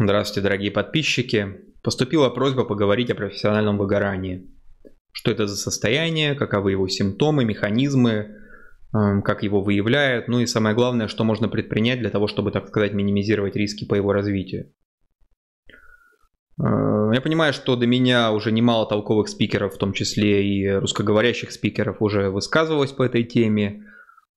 Здравствуйте, дорогие подписчики. Поступила просьба поговорить о профессиональном выгорании. Что это за состояние, каковы его симптомы, механизмы, эм, как его выявляют, ну и самое главное, что можно предпринять для того, чтобы, так сказать, минимизировать риски по его развитию. Э, я понимаю, что до меня уже немало толковых спикеров, в том числе и русскоговорящих спикеров, уже высказывалось по этой теме.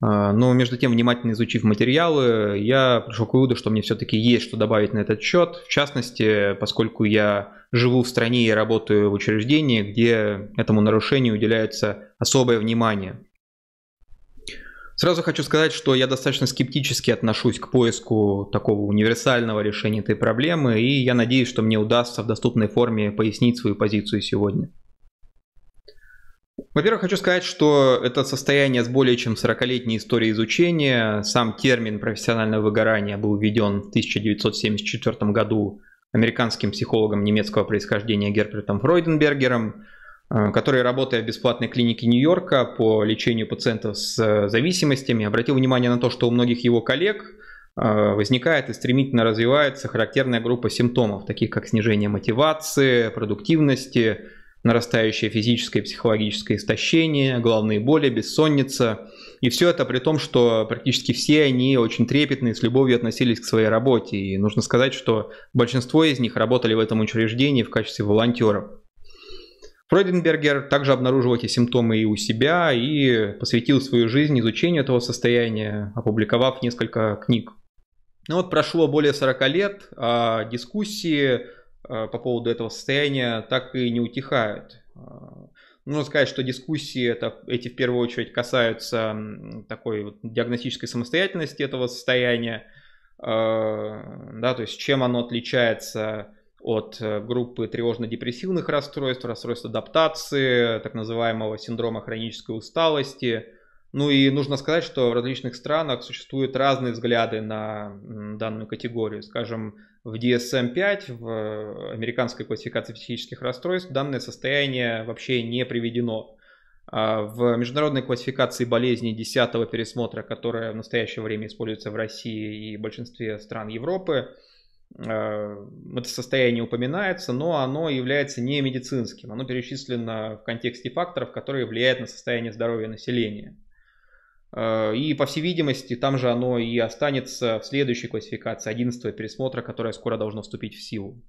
А, но между тем, внимательно изучив материалы, я пришел к выводу, что мне все-таки есть что добавить на этот счет. В частности, поскольку я живу в стране и работаю в учреждении, где этому нарушению уделяется особое внимание. Сразу хочу сказать, что я достаточно скептически отношусь к поиску такого универсального решения этой проблемы, и я надеюсь, что мне удастся в доступной форме пояснить свою позицию сегодня. Во-первых, хочу сказать, что это состояние с более чем 40-летней историей изучения. Сам термин «профессиональное выгорание» был введен в 1974 году американским психологом немецкого происхождения Гербертом Фройденбергером, э, который, работая в бесплатной клинике Нью-Йорка по лечению пациентов с э, зависимостями, обратил внимание на то, что у многих его коллег э, возникает и стремительно развивается характерная группа симптомов, таких как снижение мотивации, продуктивности – нарастающее физическое и психологическое истощение, головные боли, бессонница. И все это при том, что практически все они очень трепетно и с любовью относились к своей работе. И нужно сказать, что большинство из них работали в этом учреждении в качестве волонтеров. Фройденбергер также обнаружил эти симптомы и у себя, и посвятил свою жизнь изучению этого состояния, опубликовав несколько книг. Ну вот прошло более 40 лет, а дискуссии Э, по поводу этого состояния так и не утихают. Э, нужно сказать, что дискуссии это, эти в первую очередь касаются такой вот диагностической самостоятельности этого состояния, э, да, то есть чем оно отличается от группы тревожно-депрессивных расстройств, расстройств адаптации, так называемого синдрома хронической усталости. Ну и нужно сказать, что в различных странах существуют разные взгляды на данную категорию. Скажем, в DSM-5, в э, американской классификации психических расстройств, данное состояние вообще не приведено. А в международной классификации болезней 10 пересмотра, которая в настоящее время используется в России и большинстве стран Европы, э, это состояние упоминается, но оно является не медицинским. Оно перечислено в контексте факторов, которые влияют на состояние здоровья населения. Э, и, по всей видимости, там же оно и останется в следующей классификации 11 пересмотра, которая скоро должна вступить в силу.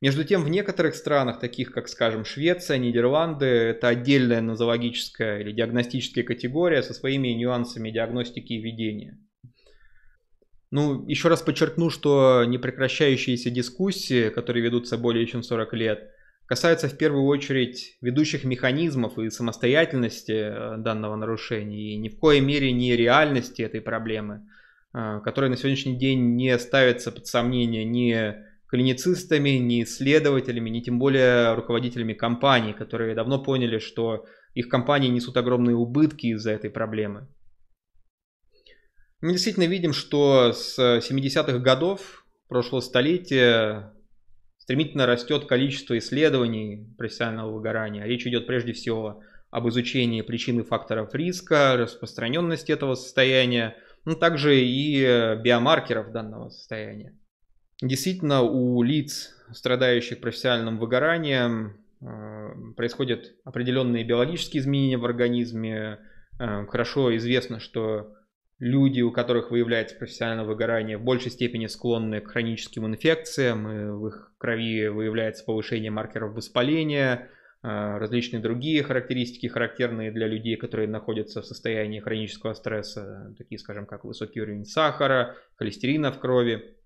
Между тем, в некоторых странах, таких как, скажем, Швеция, Нидерланды, это отдельная нозологическая или диагностическая категория со своими нюансами диагностики и ведения. Ну, еще раз подчеркну, что непрекращающиеся дискуссии, которые ведутся более чем 40 лет – Касается в первую очередь ведущих механизмов и самостоятельности э, данного нарушения, и ни в коей мере не реальности этой проблемы, э, которая на сегодняшний день не ставится под сомнение ни клиницистами, ни исследователями, ни тем более руководителями компаний, которые давно поняли, что их компании несут огромные убытки из-за этой проблемы. Мы действительно видим, что с 70-х годов прошлого столетия Стремительно растет количество исследований профессионального выгорания. Речь идет прежде всего об изучении причин и факторов риска, распространенности этого состояния, но ну, также и э, биомаркеров данного состояния. Действительно, у лиц, страдающих профессиональным выгоранием, э, происходят определенные биологические изменения в организме. Э, хорошо известно, что люди, у которых выявляется профессиональное выгорание, в большей степени склонны к хроническим инфекциям, и в их крови выявляется повышение маркеров воспаления, а, различные другие характеристики, характерные для людей, которые находятся в состоянии хронического стресса, такие, скажем, как высокий уровень сахара, холестерина в крови.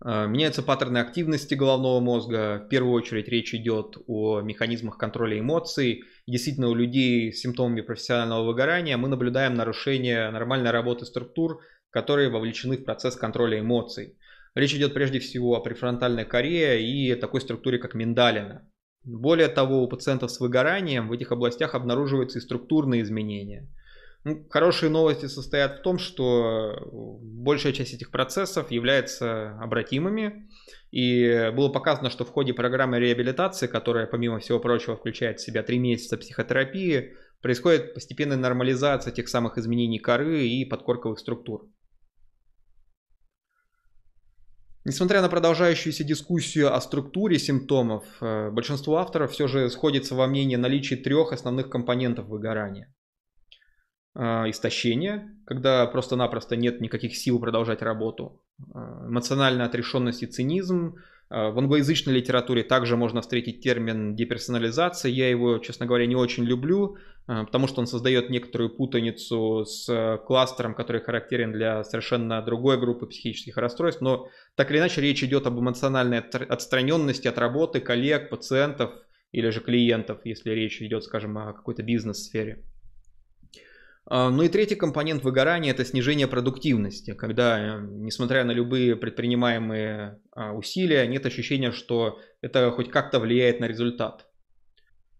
А, меняются паттерны активности головного мозга. В первую очередь речь идет о механизмах контроля эмоций – действительно у людей с симптомами профессионального выгорания мы наблюдаем нарушение нормальной работы структур, которые вовлечены в процесс контроля эмоций. Речь идет прежде всего о префронтальной коре и такой структуре, как миндалина. Более того, у пациентов с выгоранием в этих областях обнаруживаются и структурные изменения – ну, хорошие новости состоят в том, что э, большая часть этих процессов является обратимыми. И было показано, что в ходе программы реабилитации, которая, помимо всего прочего, включает в себя 3 месяца психотерапии, происходит постепенная нормализация тех самых изменений коры и подкорковых структур. Несмотря на продолжающуюся дискуссию о структуре симптомов, э, большинство авторов все же сходится во мнении наличия трех основных компонентов выгорания. А, истощение, когда просто-напросто нет никаких сил продолжать работу, а, эмоциональная отрешенность и цинизм. А, в англоязычной литературе также можно встретить термин деперсонализация. Я его, честно говоря, не очень люблю, потому что он создает некоторую путаницу с кластером, который характерен для совершенно другой группы психических расстройств. Но так или иначе речь идет об эмоциональной отстраненности от работы, коллег, пациентов или же клиентов, если речь идет, скажем, о какой-то бизнес-сфере. А, ну и третий компонент выгорания – это снижение продуктивности, когда, э, несмотря на любые предпринимаемые а, усилия, нет ощущения, что это хоть как-то влияет на результат.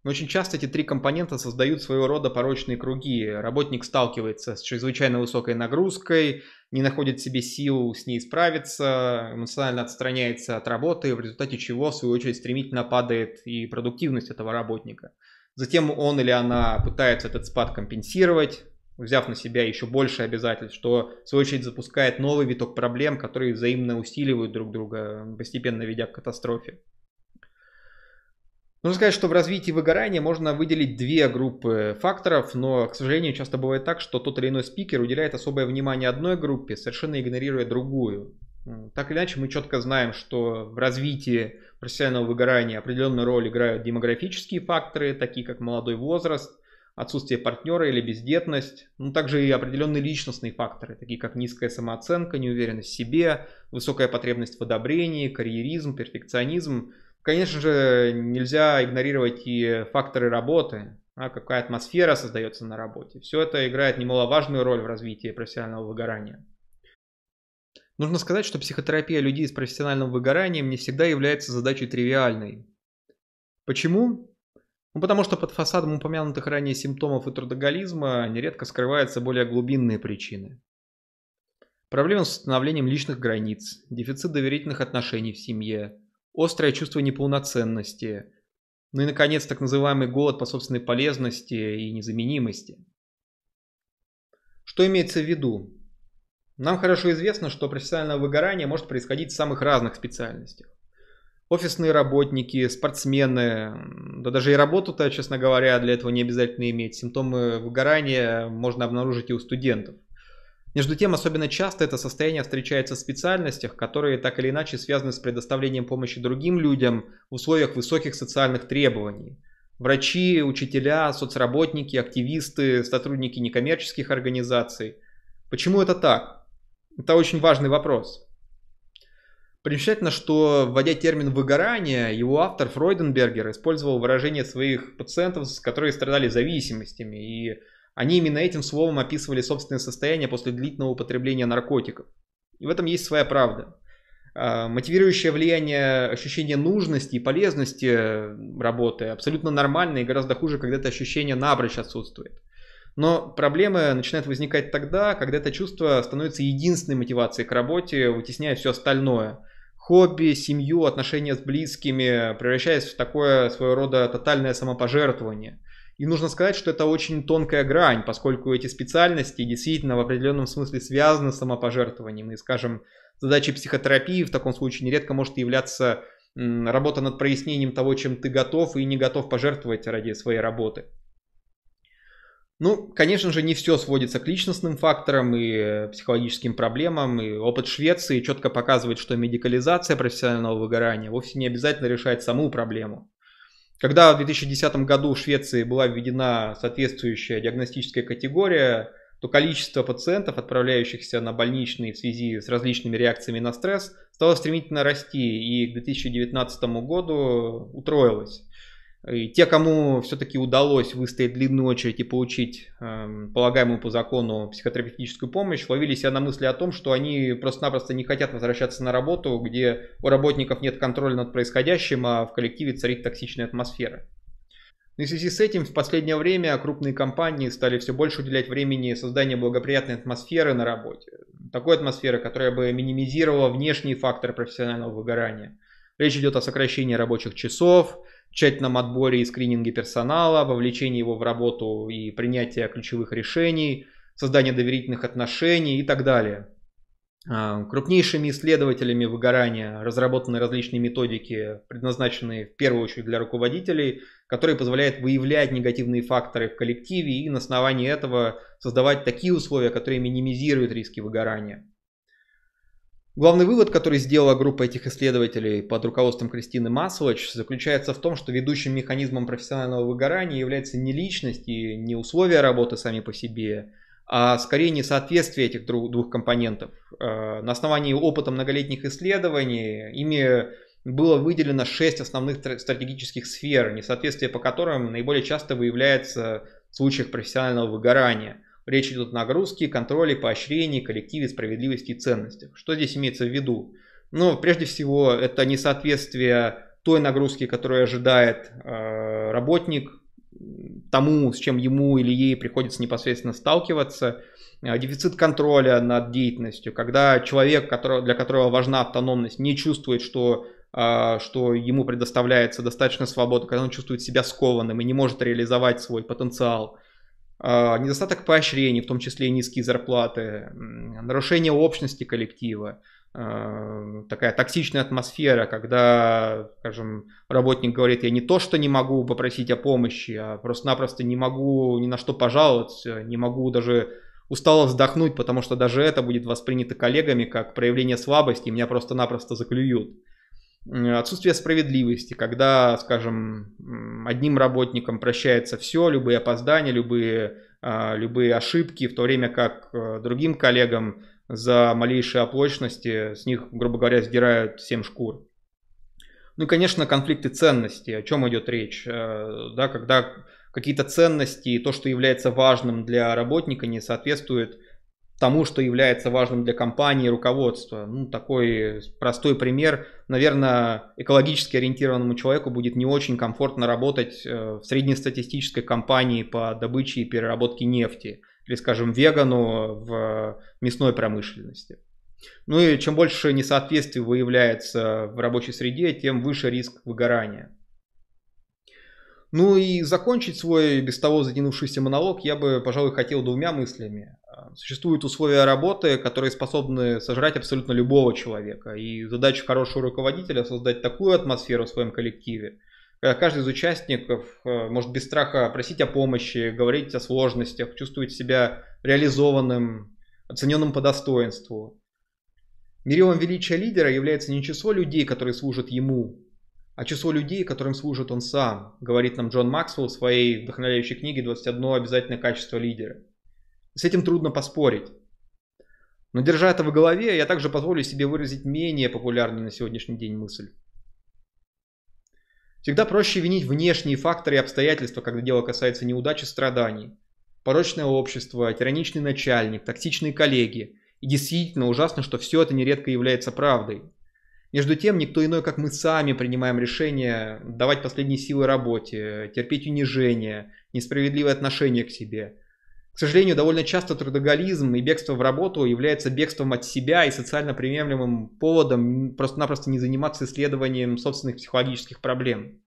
Но очень часто эти три компонента создают своего рода порочные круги. Работник сталкивается с чрезвычайно высокой нагрузкой, не находит в себе сил с ней справиться, эмоционально отстраняется от работы, в результате чего, в свою очередь, стремительно падает и продуктивность этого работника. Затем он или она пытается этот спад компенсировать, взяв на себя еще больше обязательств, что в свою очередь запускает новый виток проблем, которые взаимно усиливают друг друга, постепенно ведя к катастрофе. Нужно сказать, что в развитии выгорания можно выделить две группы факторов, но, к сожалению, часто бывает так, что тот или иной спикер уделяет особое внимание одной группе, совершенно игнорируя другую. Так или иначе, мы четко знаем, что в развитии профессионального выгорания определенную роль играют демографические факторы, такие как молодой возраст – отсутствие партнера или бездетность, ну также и определенные личностные факторы, такие как низкая самооценка, неуверенность в себе, высокая потребность в одобрении, карьеризм, перфекционизм. Конечно же, нельзя игнорировать и факторы работы, а какая атмосфера создается на работе. Все это играет немаловажную роль в развитии профессионального выгорания. Нужно сказать, что психотерапия людей с профессиональным выгоранием не всегда является задачей тривиальной. Почему? Ну, потому что под фасадом упомянутых ранее симптомов и трудоголизма нередко скрываются более глубинные причины. Проблемы с установлением личных границ, дефицит доверительных отношений в семье, острое чувство неполноценности, ну и, наконец, так называемый голод по собственной полезности и незаменимости. Что имеется в виду? Нам хорошо известно, что профессиональное выгорание может происходить в самых разных специальностях офисные работники, спортсмены, да даже и работу-то, честно говоря, для этого не обязательно иметь. Симптомы выгорания можно обнаружить и у студентов. Между тем, особенно часто это состояние встречается в специальностях, которые так или иначе связаны с предоставлением помощи другим людям в условиях высоких социальных требований. Врачи, учителя, соцработники, активисты, сотрудники некоммерческих организаций. Почему это так? Это очень важный вопрос. Примечательно, что, вводя термин «выгорание», его автор Фройденбергер использовал выражение своих пациентов, которые страдали зависимостями, и они именно этим словом описывали собственное состояние после длительного употребления наркотиков. И в этом есть своя правда. А, мотивирующее влияние ощущения нужности и полезности э, работы абсолютно нормально и гораздо хуже, когда это ощущение напрочь отсутствует. Но проблемы начинают возникать тогда, когда это чувство становится единственной мотивацией к работе, вытесняя все остальное – хобби, семью, отношения с близкими, превращаясь в такое своего рода тотальное самопожертвование. И нужно сказать, что это очень тонкая грань, поскольку эти специальности действительно в определенном смысле связаны с самопожертвованием. И, скажем, задачей психотерапии в таком случае нередко может являться работа над прояснением того, чем ты готов и не готов пожертвовать ради своей работы. Ну, конечно же, не все сводится к личностным факторам и э, психологическим проблемам. И опыт Швеции четко показывает, что медикализация профессионального выгорания вовсе не обязательно решает саму проблему. Когда в 2010 году в Швеции была введена соответствующая диагностическая категория, то количество пациентов, отправляющихся на больничные в связи с различными реакциями на стресс, стало стремительно расти и к 2019 году утроилось. И те, кому все-таки удалось выстоять длинную очередь и получить э, полагаемую по закону психотерапевтическую помощь, ловили себя на мысли о том, что они просто-напросто не хотят возвращаться на работу, где у работников нет контроля над происходящим, а в коллективе царит токсичная атмосфера. Но ну в связи с этим в последнее время крупные компании стали все больше уделять времени созданию благоприятной атмосферы на работе. Такой атмосферы, которая бы минимизировала внешние факторы профессионального выгорания. Речь идет о сокращении рабочих часов – тщательном отборе и скрининге персонала, вовлечении его в работу и принятие ключевых решений, создание доверительных отношений и так далее. А, крупнейшими исследователями выгорания разработаны различные методики, предназначенные в первую очередь для руководителей, которые позволяют выявлять негативные факторы в коллективе и на основании этого создавать такие условия, которые минимизируют риски выгорания. Главный вывод, который сделала группа этих исследователей под руководством Кристины Маслович, заключается в том, что ведущим механизмом профессионального выгорания является не личность и не условия работы сами по себе, а скорее не соответствие этих двух компонентов. Э, на основании опыта многолетних исследований ими было выделено шесть основных стратегических сфер, несоответствие по которым наиболее часто выявляется в случаях профессионального выгорания. Речь идет о нагрузке, контроле, поощрении, коллективе, справедливости и ценностях. Что здесь имеется в виду? Ну, прежде всего, это несоответствие той нагрузки, которую ожидает э, работник, тому, с чем ему или ей приходится непосредственно сталкиваться, э, дефицит контроля над деятельностью, когда человек, который, для которого важна автономность, не чувствует, что, э, что ему предоставляется достаточно свободы, когда он чувствует себя скованным и не может реализовать свой потенциал – а, недостаток поощрений, в том числе и низкие зарплаты, нарушение общности коллектива, а, такая токсичная атмосфера, когда, скажем, работник говорит, я не то, что не могу попросить о помощи, а просто-напросто не могу ни на что пожаловаться, не могу даже устало вздохнуть, потому что даже это будет воспринято коллегами как проявление слабости, меня просто-напросто заклюют отсутствие справедливости, когда, скажем, одним работникам прощается все, любые опоздания, любые, а, любые ошибки, в то время как э, другим коллегам за малейшие оплошности с них, грубо говоря, сдирают семь шкур. Ну и, конечно, конфликты ценностей, о чем идет речь, э, да, когда какие-то ценности, то, что является важным для работника, не соответствует тому, что является важным для компании и руководства. Ну, такой простой пример. Наверное, экологически ориентированному человеку будет не очень комфортно работать э, в среднестатистической компании по добыче и переработке нефти или, скажем, вегану в мясной промышленности. Ну и чем больше несоответствий выявляется в рабочей среде, тем выше риск выгорания. Ну и закончить свой без того затянувшийся монолог я бы, пожалуй, хотел двумя мыслями. Существуют условия работы, которые способны сожрать абсолютно любого человека. И задача хорошего руководителя создать такую атмосферу в своем коллективе, когда каждый из участников э, может без страха просить о помощи, говорить о сложностях, чувствовать себя реализованным, оцененным по достоинству. Мерилом величия лидера является не число людей, которые служат ему, а число людей, которым служит он сам, говорит нам Джон Максвелл в своей вдохновляющей книге «21 обязательное качество лидера». С этим трудно поспорить. Но держа это в голове, я также позволю себе выразить менее популярную на сегодняшний день мысль. Всегда проще винить внешние факторы и обстоятельства, когда дело касается неудач и страданий. Порочное общество, тираничный начальник, токсичные коллеги. И действительно ужасно, что все это нередко является правдой. Между тем, никто иной, как мы сами принимаем решение давать последние силы работе, терпеть унижение, несправедливое отношение к себе – к сожалению, довольно часто трудоголизм и бегство в работу является бегством от себя и социально приемлемым поводом просто-напросто не заниматься исследованием собственных психологических проблем.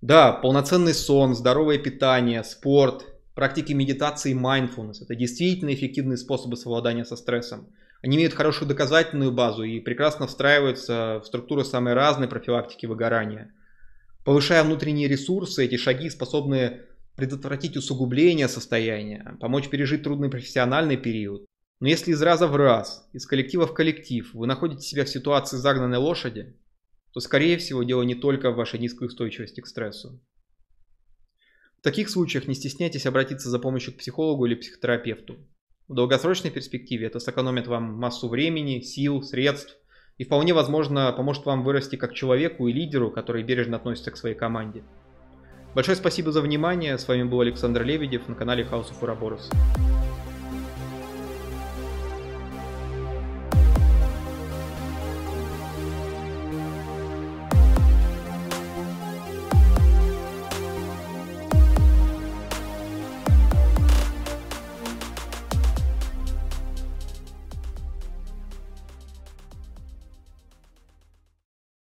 Да, полноценный сон, здоровое питание, спорт, практики медитации и mindfulness – это действительно эффективные способы совладания со стрессом. Они имеют хорошую доказательную базу и прекрасно встраиваются в структуру самой разной профилактики выгорания. Повышая внутренние ресурсы, эти шаги способны предотвратить усугубление состояния, помочь пережить трудный профессиональный период. Но если из раза в раз, из коллектива в коллектив вы находите себя в ситуации загнанной лошади, то скорее всего дело не только в вашей низкой устойчивости к стрессу. В таких случаях не стесняйтесь обратиться за помощью к психологу или психотерапевту. В долгосрочной перспективе это сэкономит вам массу времени, сил, средств и вполне возможно поможет вам вырасти как человеку и лидеру, который бережно относится к своей команде. Большое спасибо за внимание. С вами был Александр Лебедев на канале House of Ouroboros.